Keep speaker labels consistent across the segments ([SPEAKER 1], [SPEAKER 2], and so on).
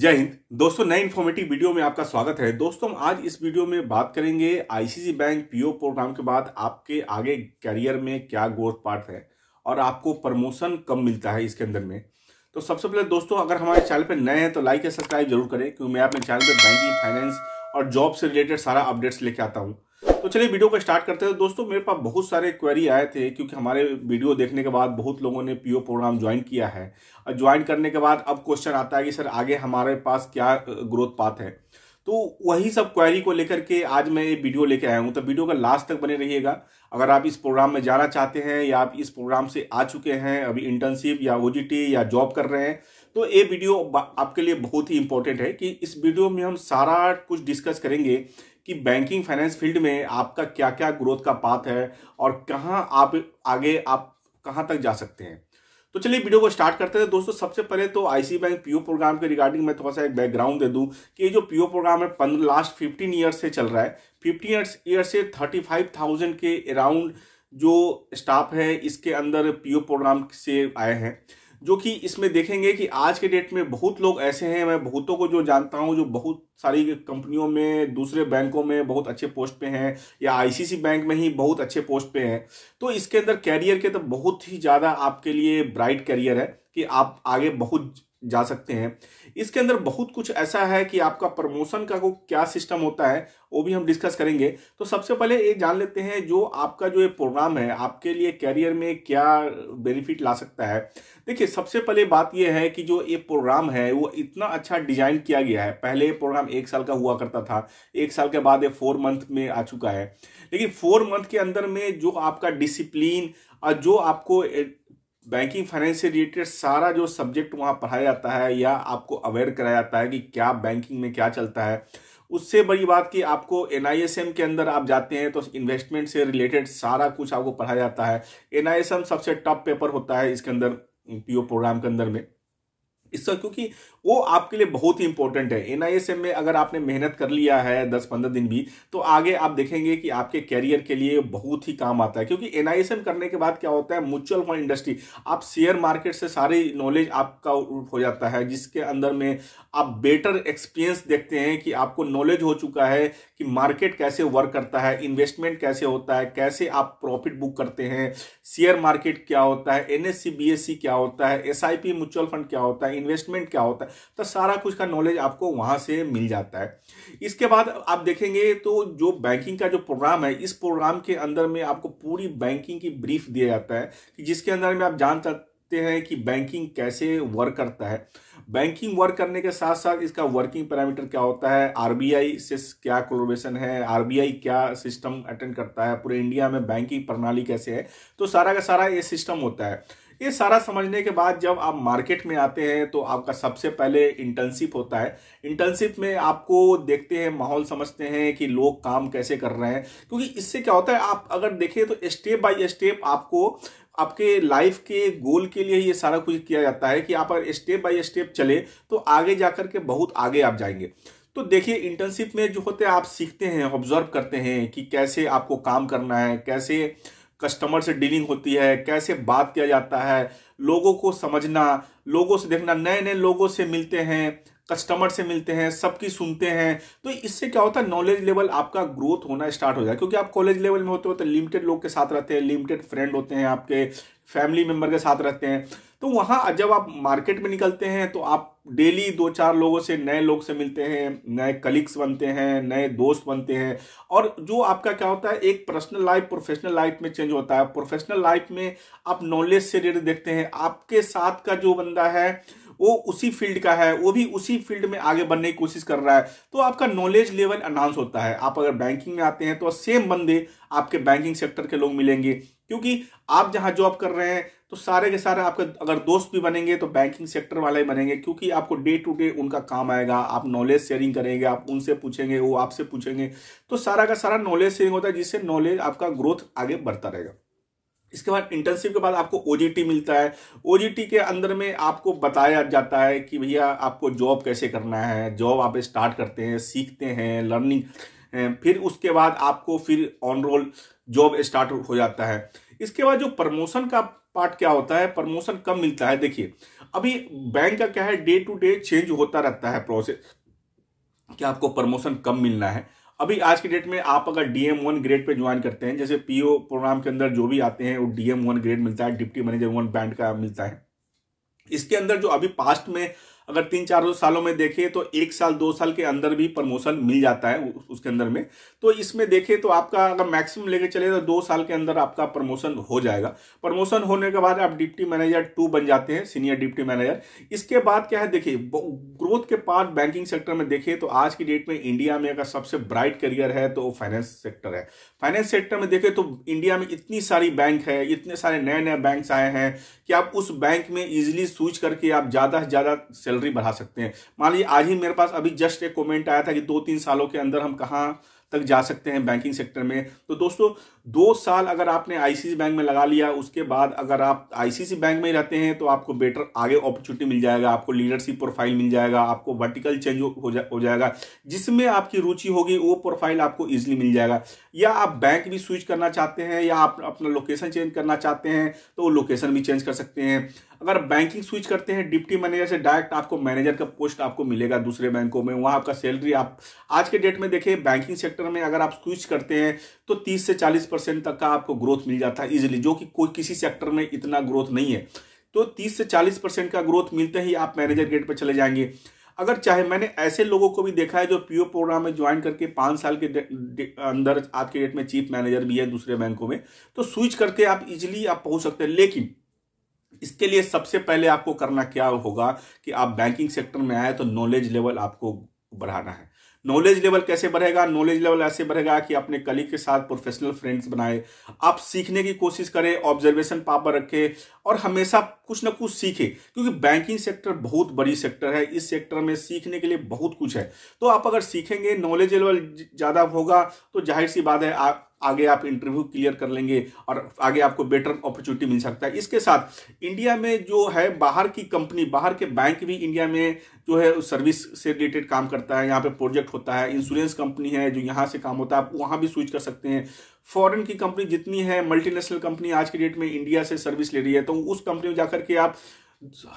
[SPEAKER 1] जय हिंद दोस्तों नए इन्फॉर्मेटिव वीडियो में आपका स्वागत है दोस्तों हम आज इस वीडियो में बात करेंगे आईसीसी बैंक पीओ प्रोग्राम के बाद आपके आगे कैरियर में क्या ग्रोथ पार्ट है और आपको प्रमोशन कब मिलता है इसके अंदर में तो सबसे पहले दोस्तों अगर हमारे चैनल पर नए हैं तो लाइक या सब्सक्राइब जरूर करें क्योंकि मैं अपने चैनल पर बैंकिंग फाइनेंस और जॉब से रिलेटेड सारा अपडेट्स लेके आता हूँ तो चलिए वीडियो को स्टार्ट करते हैं दोस्तों मेरे पास बहुत सारे क्वेरी आए थे क्योंकि हमारे वीडियो देखने के बाद बहुत लोगों ने पीओ प्रोग्राम ज्वाइन किया है और ज्वाइन करने के बाद अब क्वेश्चन आता है कि सर आगे हमारे पास क्या ग्रोथ पाथ है तो वही सब क्वेरी को लेकर के आज मैं ये वीडियो लेके आया हूँ तो वीडियो का लास्ट तक बने रहिएगा अगर आप इस प्रोग्राम में जाना चाहते हैं या आप इस प्रोग्राम से आ चुके हैं अभी इंटर्नशिप या ओ या जॉब कर रहे हैं तो ये वीडियो आपके लिए बहुत ही इंपॉर्टेंट है कि इस वीडियो में हम सारा कुछ डिस्कस करेंगे कि बैंकिंग फाइनेंस फील्ड में आपका क्या क्या ग्रोथ का पाथ है और कहाँ आप आगे आप कहाँ तक जा सकते हैं तो चलिए वीडियो को स्टार्ट करते हैं दोस्तों सबसे पहले तो आईसी बैंक पीओ प्रोग्राम के रिगार्डिंग मैं थोड़ा सा एक बैकग्राउंड दे दूं कि ये जो पीओ प्रोग्राम है पंद्रह लास्ट फिफ्टीन ईयर से चल रहा है फिफ्टीन ईयर से थर्टी फाइव थाउजेंड के अराउंड जो स्टाफ है इसके अंदर पीओ प्रोग्राम से आए हैं जो कि इसमें देखेंगे कि आज के डेट में बहुत लोग ऐसे हैं मैं बहुतों को जो जानता हूं जो बहुत सारी कंपनियों में दूसरे बैंकों में बहुत अच्छे पोस्ट पे हैं या आईसीसी बैंक में ही बहुत अच्छे पोस्ट पे हैं तो इसके अंदर कैरियर के तो बहुत ही ज़्यादा आपके लिए ब्राइट कैरियर है कि आप आगे बहुत जा सकते हैं इसके अंदर बहुत कुछ ऐसा है कि आपका प्रमोशन का को क्या सिस्टम होता है वो भी हम डिस्कस करेंगे तो सबसे पहले ये जान लेते हैं जो आपका जो ये प्रोग्राम है आपके लिए कैरियर में क्या बेनिफिट ला सकता है देखिए सबसे पहले बात यह है कि जो ये प्रोग्राम है वो इतना अच्छा डिजाइन किया गया है पहले ये प्रोग्राम एक साल का हुआ करता था एक साल के बाद ये फोर मंथ में आ चुका है लेकिन फोर मंथ के अंदर में जो आपका डिसिप्लिन और जो आपको बैंकिंग फाइनेंस से रिलेटेड सारा जो सब्जेक्ट वहाँ पढ़ाया जाता है या आपको अवेयर कराया जाता है कि क्या बैंकिंग में क्या चलता है उससे बड़ी बात कि आपको एन के अंदर आप जाते हैं तो इन्वेस्टमेंट से रिलेटेड सारा कुछ आपको पढ़ाया जाता है एन सबसे टॉप पेपर होता है इसके अंदर पी प्रोग्राम के अंदर में इसका क्योंकि वो आपके लिए बहुत ही इंपॉर्टेंट है एनआईएसएम में अगर आपने मेहनत कर लिया है दस पंद्रह दिन भी तो आगे आप देखेंगे कि आपके कैरियर के लिए बहुत ही काम आता है क्योंकि एनआईएसएम करने के बाद क्या होता है म्यूचुअल फंड इंडस्ट्री आप शेयर मार्केट से सारी नॉलेज आपका हो जाता है जिसके अंदर में आप बेटर एक्सपीरियंस देखते हैं कि आपको नॉलेज हो चुका है कि मार्केट कैसे वर्क करता है इन्वेस्टमेंट कैसे होता है कैसे आप प्रॉफिट बुक करते हैं शेयर मार्केट क्या होता है एन बीएससी क्या होता है एस म्यूचुअल फंड क्या होता है इन्वेस्टमेंट क्या होता है तो सारा कुछ का नॉलेज आपको वहां से मिल जाता है इसके बाद आप देखेंगे तो जो बैंकिंग का जो प्रोग्राम है इस प्रोग्राम के अंदर में आपको पूरी बैंकिंग की ब्रीफ दिया जाता है कि जिसके अंदर में आप जान सकते हैं कि बैंकिंग कैसे वर्क करता है बैंकिंग वर्क करने के साथ साथ इसका वर्किंग पैरामीटर क्या होता है आरबीआई से क्या कोलोबेशन है आरबीआई क्या सिस्टम अटेंड करता है पूरे इंडिया में बैंकिंग प्रणाली कैसे है तो सारा का सारा ये सिस्टम होता है ये सारा समझने के बाद जब आप मार्केट में आते हैं तो आपका सबसे पहले इंटर्नशिप होता है इंटर्नशिप में आपको देखते हैं माहौल समझते हैं कि लोग काम कैसे कर रहे हैं क्योंकि इससे क्या होता है आप अगर देखें तो स्टेप बाय स्टेप आपको आपके लाइफ के गोल के लिए ये सारा कुछ किया जाता है कि आप अगर स्टेप बाय स्टेप चले तो आगे जाकर के बहुत आगे आप जाएंगे तो देखिए इंटर्नशिप में जो होते हैं आप सीखते हैं ऑब्जर्व करते हैं कि कैसे आपको काम करना है कैसे कस्टमर से डीलिंग होती है कैसे बात किया जाता है लोगों को समझना लोगों से देखना नए नए लोगों से मिलते हैं कस्टमर से मिलते हैं सबकी सुनते हैं तो इससे क्या होता है नॉलेज लेवल आपका ग्रोथ होना स्टार्ट हो जाए क्योंकि आप कॉलेज लेवल में होते हो तो लिमिटेड लोग के साथ रहते हैं लिमिटेड फ्रेंड होते हैं आपके फैमिली मेम्बर के साथ रहते हैं तो वहाँ जब आप मार्केट में निकलते हैं तो आप डेली दो चार लोगों से नए लोग से मिलते हैं नए कलीग्स बनते हैं नए दोस्त बनते हैं और जो आपका क्या होता है एक पर्सनल लाइफ प्रोफेशनल लाइफ में चेंज होता है प्रोफेशनल लाइफ में आप नॉलेज से रिलेटेड देखते हैं आपके साथ का जो बंदा है वो उसी फील्ड का है वो भी उसी फील्ड में आगे बढ़ने की कोशिश कर रहा है तो आपका नॉलेज लेवल अनाउंस होता है आप अगर बैंकिंग में आते हैं तो सेम बंदे आपके बैंकिंग सेक्टर के लोग मिलेंगे क्योंकि आप जहां जॉब कर रहे हैं तो सारे के सारे आपके अगर दोस्त भी बनेंगे तो बैंकिंग सेक्टर वाले ही बनेंगे क्योंकि आपको डे टू डे उनका काम आएगा आप नॉलेज शेयरिंग करेंगे आप उनसे पूछेंगे वो आपसे पूछेंगे तो सारा का सारा नॉलेज शेयरिंग होता है जिससे नॉलेज आपका ग्रोथ आगे बढ़ता रहेगा इसके बाद इंटर्नशिप के बाद आपको ओ मिलता है ओ के अंदर में आपको बताया जाता है कि भैया आपको जॉब कैसे करना है जॉब आप स्टार्ट करते हैं सीखते हैं लर्निंग फिर उसके बाद आपको फिर ऑन रोल जॉब स्टार्ट हो जाता है इसके बाद जो प्रमोशन का पार्ट क्या होता है प्रमोशन कब मिलता है देखिए अभी बैंक का क्या है डे टू डे चेंज होता रहता है प्रोसेस कि आपको प्रमोशन कब मिलना है अभी आज की डेट में आप अगर डीएम वन ग्रेड पे ज्वाइन करते हैं जैसे पीओ प्रोग्राम के अंदर जो भी आते हैं वो डीएम वन ग्रेड मिलता है डिप्टी मैनेजर वन बैंड का मिलता है इसके अंदर जो अभी पास्ट में अगर तीन चार सालों में देखें तो एक साल दो साल के अंदर भी प्रमोशन मिल जाता है उसके अंदर में तो इसमें देखें तो आपका अगर मैक्सिमम लेके चले तो दो साल के अंदर आपका प्रमोशन हो जाएगा प्रमोशन होने के बाद आप डिप्टी मैनेजर टू बन जाते हैं सीनियर डिप्टी मैनेजर इसके बाद क्या है देखिए ग्रोथ के पार्ट बैंकिंग सेक्टर में देखिए तो आज की डेट में इंडिया में अगर सबसे ब्राइट करियर है तो फाइनेंस सेक्टर है फाइनेंस सेक्टर में देखें तो इंडिया में इतनी सारी बैंक है इतने सारे नए नए बैंक आए हैं कि आप उस बैंक में इजिली स्विच करके आप ज़्यादा से ज़्यादा सैलरी बढ़ा सकते हैं मान लीजिए आज ही मेरे पास अभी जस्ट एक कमेंट आया था कि दो तीन सालों के अंदर हम कहाँ तक जा सकते हैं बैंकिंग सेक्टर में तो दोस्तों दो साल अगर आपने आईसीसी बैंक में लगा लिया उसके बाद अगर आप आईसीसी बैंक में ही रहते हैं तो आपको बेटर आगे अपॉर्चुनिटी मिल जाएगा आपको लीडरशिप प्रोफाइल मिल जाएगा आपको वर्टिकल चेंज हो, जा, हो जाएगा जिसमें आपकी रुचि होगी वो प्रोफाइल आपको ईजिली मिल जाएगा या आप बैंक भी स्विच करना चाहते हैं या आप अपना लोकेशन चेंज करना चाहते हैं तो वो लोकेशन भी चेंज कर सकते हैं अगर बैंकिंग स्विच करते हैं डिप्टी मैनेजर से डायरेक्ट आपको मैनेजर का पोस्ट आपको मिलेगा दूसरे बैंकों में वहाँ आपका सैलरी आप आज के डेट में देखें बैंकिंग सेक्टर में अगर आप स्विच करते हैं तो तीस से चालीस परसेंट तक का आपको ग्रोथ मिल जाता है इजिली जो कि कोई किसी सेक्टर में इतना ग्रोथ नहीं है तो तीस से चालीस परसेंट का ग्रोथ मिलते ही आप मैनेजर गेट पर चले जाएंगे अगर चाहे मैंने ऐसे लोगों को भी देखा है जो पीओ प्रोग्राम में ज्वाइन करके पाँच साल के अंदर आपके डेट में चीफ मैनेजर भी है दूसरे बैंकों में तो स्विच करके आप इजिली आप पहुंच सकते हैं लेकिन इसके लिए सबसे पहले आपको करना क्या होगा कि आप बैंकिंग सेक्टर में आए तो नॉलेज लेवल आपको बढ़ाना है नॉलेज लेवल कैसे बढ़ेगा नॉलेज लेवल ऐसे बढ़ेगा कि अपने कलीग के साथ प्रोफेशनल फ्रेंड्स बनाए आप सीखने की कोशिश करें ऑब्जर्वेशन पापर रखें और हमेशा कुछ ना कुछ सीखें क्योंकि बैंकिंग सेक्टर बहुत बड़ी सेक्टर है इस सेक्टर में सीखने के लिए बहुत कुछ है तो आप अगर सीखेंगे नॉलेज लेवल ज़्यादा होगा तो जाहिर सी बात है आप आगे आप इंटरव्यू क्लियर कर लेंगे और आगे आपको बेटर अपॉर्चुनिटी मिल सकता है इसके साथ इंडिया में जो है बाहर की कंपनी बाहर के बैंक भी इंडिया में जो है सर्विस से रिलेटेड काम करता है यहाँ पे प्रोजेक्ट होता है इंश्योरेंस कंपनी है जो यहाँ से काम होता है आप वहाँ भी स्विच कर सकते हैं फॉरेन की कंपनी जितनी है मल्टीनेशनल कंपनी आज के डेट में इंडिया से सर्विस ले रही है तो उस कंपनी में जाकर के आप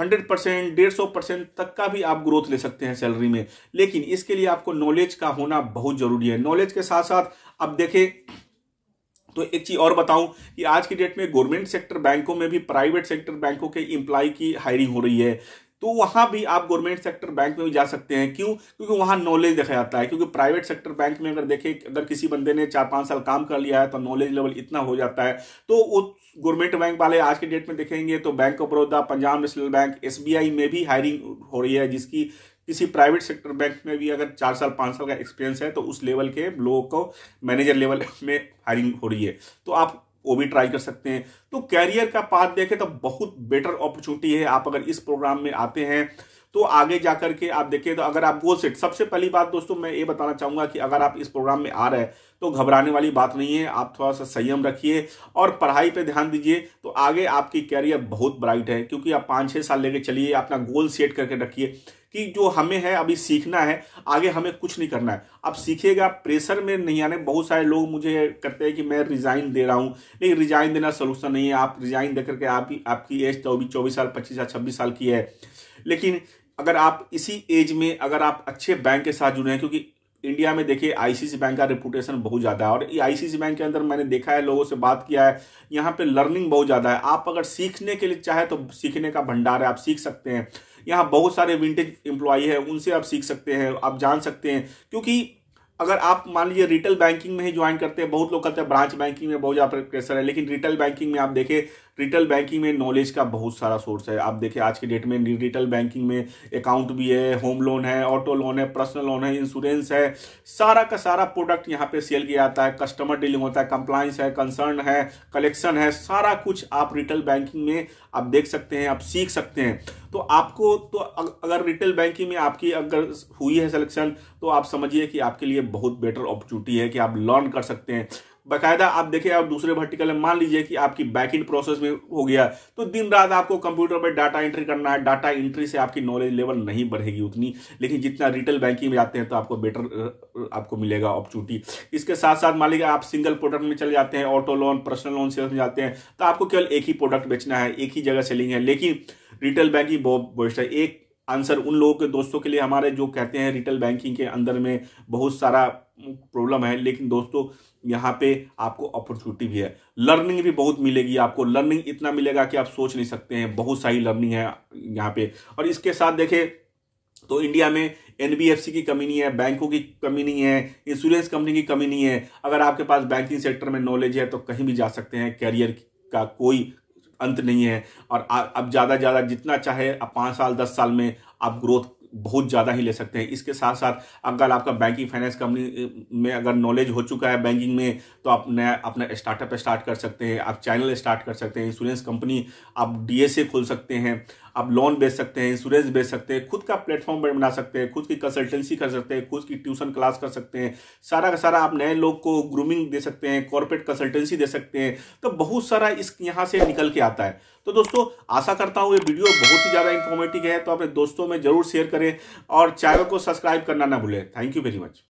[SPEAKER 1] हंड्रेड परसेंट डेढ़ सौ परसेंट तक का भी आप ग्रोथ ले सकते हैं सैलरी में लेकिन इसके लिए आपको नॉलेज का होना बहुत जरूरी है नॉलेज के साथ साथ अब देखें तो एक चीज और बताऊं कि आज की डेट में गवर्नमेंट सेक्टर बैंकों में भी प्राइवेट सेक्टर बैंकों के इंप्लाय की हायरिंग हो रही है तो वहां भी आप गवर्नमेंट सेक्टर बैंक में भी जा सकते हैं क्यों क्योंकि वहां नॉलेज देखा जाता है क्योंकि प्राइवेट सेक्टर बैंक में अगर देखें अगर किसी बंदे ने चार पांच साल काम कर लिया है तो नॉलेज लेवल इतना हो जाता है तो वो गवर्नमेंट बैंक वाले आज के डेट में देखेंगे तो Bank of Baroda Punjab National Bank एस में भी हायरिंग हो रही है जिसकी किसी प्राइवेट सेक्टर बैंक में भी अगर चार साल पाँच साल का एक्सपीरियंस है तो उस लेवल के लोगों को मैनेजर लेवल में हायरिंग हो रही है तो आप वो भी ट्राई कर सकते हैं तो कैरियर का पाथ देखें तो बहुत बेटर अपॉर्चुनिटी है आप अगर इस प्रोग्राम में आते हैं तो आगे जा करके आप देखें तो अगर आप गोल सेट सबसे पहली बात दोस्तों मैं ये बताना चाहूंगा कि अगर आप इस प्रोग्राम में आ रहे हैं तो घबराने वाली बात नहीं है आप थोड़ा सा संयम रखिए और पढ़ाई पे ध्यान दीजिए तो आगे आपकी कैरियर बहुत ब्राइट है क्योंकि आप पाँच छः साल लेके चलिए अपना गोल सेट करके रखिए कि जो हमें है अभी सीखना है आगे हमें कुछ नहीं करना है अब सीखेगा प्रेशर में नहीं आने बहुत सारे लोग मुझे करते हैं कि मैं रिजाइन दे रहा हूँ नहीं रिजाइन देना सोल्यूशन नहीं है आप रिजाइन देकर के आप आपकी एज चौबीस चौबीस साल पच्चीस साल छब्बीस साल की है लेकिन अगर आप इसी एज में अगर आप अच्छे बैंक के साथ जुड़े हैं क्योंकि इंडिया में देखिए आईसीसी बैंक का रेपुटेशन बहुत ज़्यादा है और ये आईसीसी बैंक के अंदर मैंने देखा है लोगों से बात किया है यहाँ पे लर्निंग बहुत ज़्यादा है आप अगर सीखने के लिए चाहे तो सीखने का भंडार है आप सीख सकते हैं यहाँ बहुत सारे विंटेज एम्प्लॉय है उनसे आप सीख सकते हैं आप जान सकते हैं क्योंकि अगर आप मान लीजिए रिटेल बैंकिंग में ही ज्वाइन करते हैं बहुत लोग कहते हैं ब्रांच बैंकिंग में बहुत ज़्यादा प्रेशर है लेकिन रिटेल बैंकिंग में आप देखें रिटेल बैंकिंग में नॉलेज का बहुत सारा सोर्स है आप देखिए आज के डेट में रिटेल बैंकिंग में अकाउंट भी है होम लोन है ऑटो लोन है पर्सनल लोन है इंश्योरेंस है सारा का सारा प्रोडक्ट यहाँ पे सेल किया जाता है कस्टमर डीलिंग होता है कंप्लाइंस है कंसर्न है कलेक्शन है सारा कुछ आप रिटेल बैंकिंग में आप देख सकते हैं आप सीख सकते हैं तो आपको तो अगर रिटेल बैंकिंग में आपकी अगर हुई है सिलेक्शन तो आप समझिए कि आपके लिए बहुत बेटर अपॉर्चुनिटी है कि आप लर्न कर सकते हैं बाकायदा आप देखिए आप दूसरे वर्टिकल में मान लीजिए कि आपकी बैकिंग प्रोसेस में हो गया तो दिन रात आपको कंप्यूटर पर डाटा एंट्री करना है डाटा एंट्री से आपकी नॉलेज लेवल नहीं बढ़ेगी उतनी लेकिन जितना रिटेल बैंकिंग में जाते हैं तो आपको बेटर आपको मिलेगा अपॉर्चुनिटी इसके साथ साथ मान लीजिए आप सिंगल प्रोडक्ट में चले जाते हैं auto loan personal loan sales में जाते हैं तो आपको केवल एक ही प्रोडक्ट बेचना है एक ही जगह सेलिंग है लेकिन रिटेल बैंकिंग बहुत बेस्ट है एक आंसर उन लोगों के दोस्तों के लिए हमारे जो कहते हैं रिटेल बैंकिंग के अंदर में बहुत सारा प्रॉब्लम है लेकिन दोस्तों यहाँ पे आपको अपॉर्चुनिटी भी है लर्निंग भी बहुत मिलेगी आपको लर्निंग इतना मिलेगा कि आप सोच नहीं सकते हैं बहुत सारी लर्निंग है यहाँ पे और इसके साथ देखें तो इंडिया में एनबीएफसी की कमी नहीं है बैंकों की कमी नहीं है इंश्योरेंस कंपनी की कमी नहीं है अगर आपके पास बैंकिंग सेक्टर में नॉलेज है तो कहीं भी जा सकते हैं कैरियर का कोई अंत नहीं है और अब ज़्यादा ज़्यादा जितना चाहे आप पाँच साल दस साल में आप ग्रोथ बहुत ज़्यादा ही ले सकते हैं इसके साथ साथ अगर आपका बैंकिंग फाइनेंस कंपनी में अगर नॉलेज हो चुका है बैंकिंग में तो आप नया अपना स्टार्टअप स्टार्ट कर सकते हैं आप चैनल स्टार्ट कर सकते हैं इंश्योरेंस कंपनी आप डीएसए खोल सकते हैं आप लोन बेच सकते हैं इंश्योरेंस बेच सकते हैं खुद का प्लेटफॉर्म बना सकते हैं खुद की कंसल्टेंसी कर सकते हैं खुद की ट्यूशन क्लास कर सकते हैं सारा का सारा आप नए लोग को ग्रूमिंग दे सकते हैं कॉर्पोरेट कंसल्टेंसी दे सकते हैं तो बहुत सारा इस यहाँ से निकल के आता है तो दोस्तों आशा करता हूँ ये वीडियो बहुत ही ज़्यादा इन्फॉर्मेटिव है तो अपने दोस्तों में जरूर शेयर करें और चैनल को सब्सक्राइब करना ना भूलें थैंक यू वेरी मच